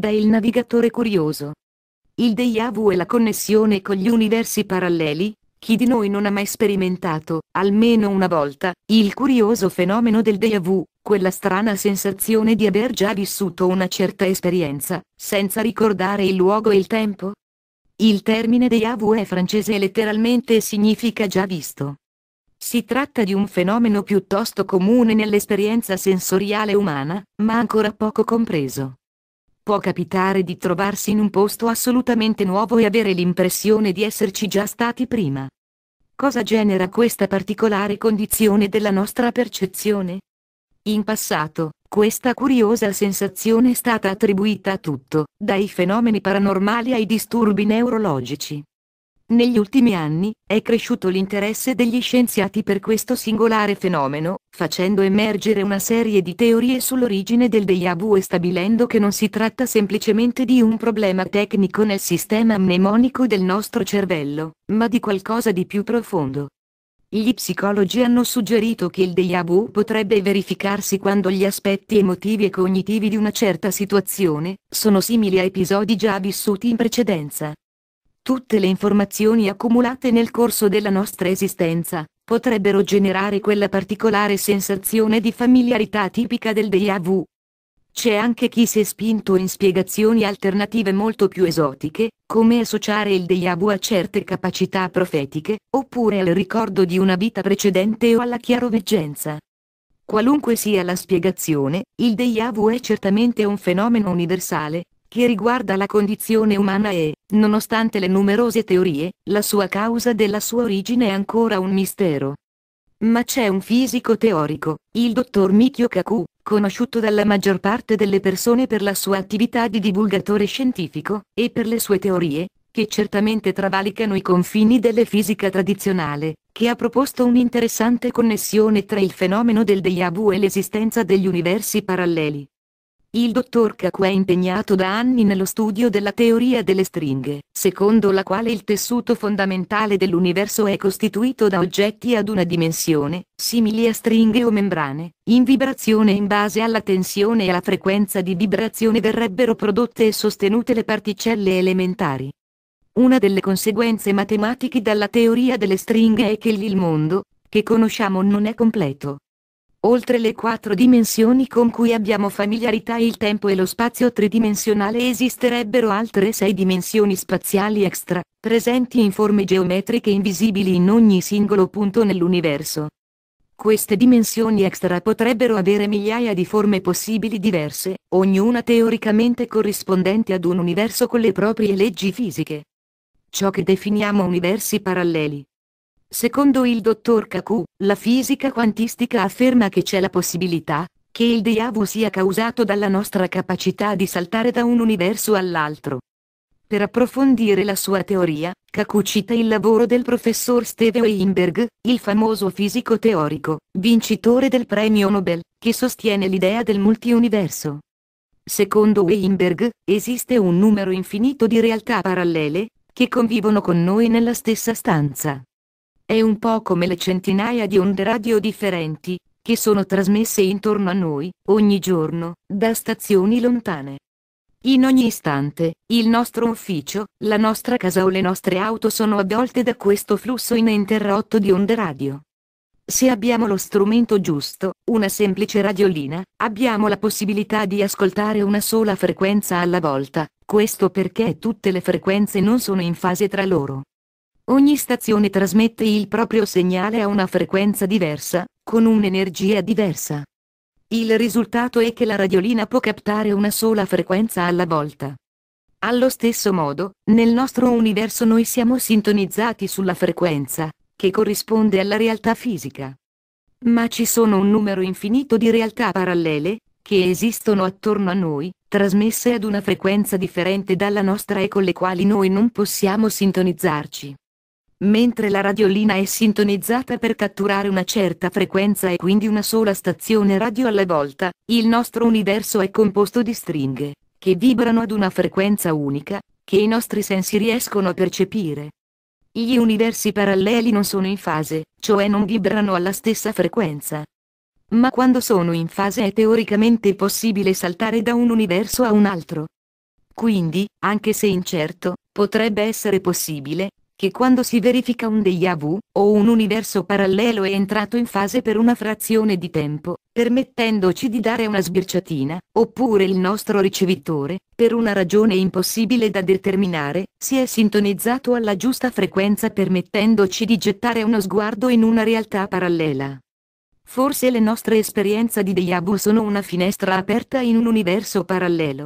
da Il navigatore curioso. Il déjà vu è la connessione con gli universi paralleli, chi di noi non ha mai sperimentato, almeno una volta, il curioso fenomeno del déjà vu, quella strana sensazione di aver già vissuto una certa esperienza, senza ricordare il luogo e il tempo? Il termine déjà vu è francese e letteralmente significa già visto. Si tratta di un fenomeno piuttosto comune nell'esperienza sensoriale umana, ma ancora poco compreso. Può capitare di trovarsi in un posto assolutamente nuovo e avere l'impressione di esserci già stati prima. Cosa genera questa particolare condizione della nostra percezione? In passato, questa curiosa sensazione è stata attribuita a tutto, dai fenomeni paranormali ai disturbi neurologici. Negli ultimi anni, è cresciuto l'interesse degli scienziati per questo singolare fenomeno, facendo emergere una serie di teorie sull'origine del déjà vu e stabilendo che non si tratta semplicemente di un problema tecnico nel sistema mnemonico del nostro cervello, ma di qualcosa di più profondo. Gli psicologi hanno suggerito che il déjà vu potrebbe verificarsi quando gli aspetti emotivi e cognitivi di una certa situazione sono simili a episodi già vissuti in precedenza, Tutte le informazioni accumulate nel corso della nostra esistenza, potrebbero generare quella particolare sensazione di familiarità tipica del déjà vu. C'è anche chi si è spinto in spiegazioni alternative molto più esotiche, come associare il déjà vu a certe capacità profetiche, oppure al ricordo di una vita precedente o alla chiaroveggenza. Qualunque sia la spiegazione, il déjà vu è certamente un fenomeno universale, che riguarda la condizione umana e, nonostante le numerose teorie, la sua causa della sua origine è ancora un mistero. Ma c'è un fisico teorico, il dottor Mikio Kaku, conosciuto dalla maggior parte delle persone per la sua attività di divulgatore scientifico, e per le sue teorie, che certamente travalicano i confini della fisica tradizionale, che ha proposto un'interessante connessione tra il fenomeno del déjà vu e l'esistenza degli universi paralleli. Il dottor Kaku è impegnato da anni nello studio della teoria delle stringhe, secondo la quale il tessuto fondamentale dell'universo è costituito da oggetti ad una dimensione, simili a stringhe o membrane, in vibrazione in base alla tensione e alla frequenza di vibrazione verrebbero prodotte e sostenute le particelle elementari. Una delle conseguenze matematiche dalla teoria delle stringhe è che il mondo, che conosciamo non è completo, Oltre le quattro dimensioni con cui abbiamo familiarità il tempo e lo spazio tridimensionale esisterebbero altre sei dimensioni spaziali extra, presenti in forme geometriche invisibili in ogni singolo punto nell'universo. Queste dimensioni extra potrebbero avere migliaia di forme possibili diverse, ognuna teoricamente corrispondente ad un universo con le proprie leggi fisiche. Ciò che definiamo universi paralleli Secondo il dottor Kaku, la fisica quantistica afferma che c'è la possibilità che il déjà vu sia causato dalla nostra capacità di saltare da un universo all'altro. Per approfondire la sua teoria, Kaku cita il lavoro del professor Steve Weinberg, il famoso fisico teorico, vincitore del premio Nobel, che sostiene l'idea del multiuniverso. Secondo Weinberg, esiste un numero infinito di realtà parallele, che convivono con noi nella stessa stanza. È un po' come le centinaia di onde radio differenti, che sono trasmesse intorno a noi, ogni giorno, da stazioni lontane. In ogni istante, il nostro ufficio, la nostra casa o le nostre auto sono avvolte da questo flusso ininterrotto di onde radio. Se abbiamo lo strumento giusto, una semplice radiolina, abbiamo la possibilità di ascoltare una sola frequenza alla volta, questo perché tutte le frequenze non sono in fase tra loro. Ogni stazione trasmette il proprio segnale a una frequenza diversa, con un'energia diversa. Il risultato è che la radiolina può captare una sola frequenza alla volta. Allo stesso modo, nel nostro universo noi siamo sintonizzati sulla frequenza, che corrisponde alla realtà fisica. Ma ci sono un numero infinito di realtà parallele, che esistono attorno a noi, trasmesse ad una frequenza differente dalla nostra e con le quali noi non possiamo sintonizzarci. Mentre la radiolina è sintonizzata per catturare una certa frequenza e quindi una sola stazione radio alla volta, il nostro universo è composto di stringhe, che vibrano ad una frequenza unica, che i nostri sensi riescono a percepire. Gli universi paralleli non sono in fase, cioè non vibrano alla stessa frequenza. Ma quando sono in fase è teoricamente possibile saltare da un universo a un altro. Quindi, anche se incerto, potrebbe essere possibile, che quando si verifica un déjà vu, o un universo parallelo è entrato in fase per una frazione di tempo, permettendoci di dare una sbirciatina, oppure il nostro ricevitore, per una ragione impossibile da determinare, si è sintonizzato alla giusta frequenza permettendoci di gettare uno sguardo in una realtà parallela. Forse le nostre esperienze di déjà vu sono una finestra aperta in un universo parallelo,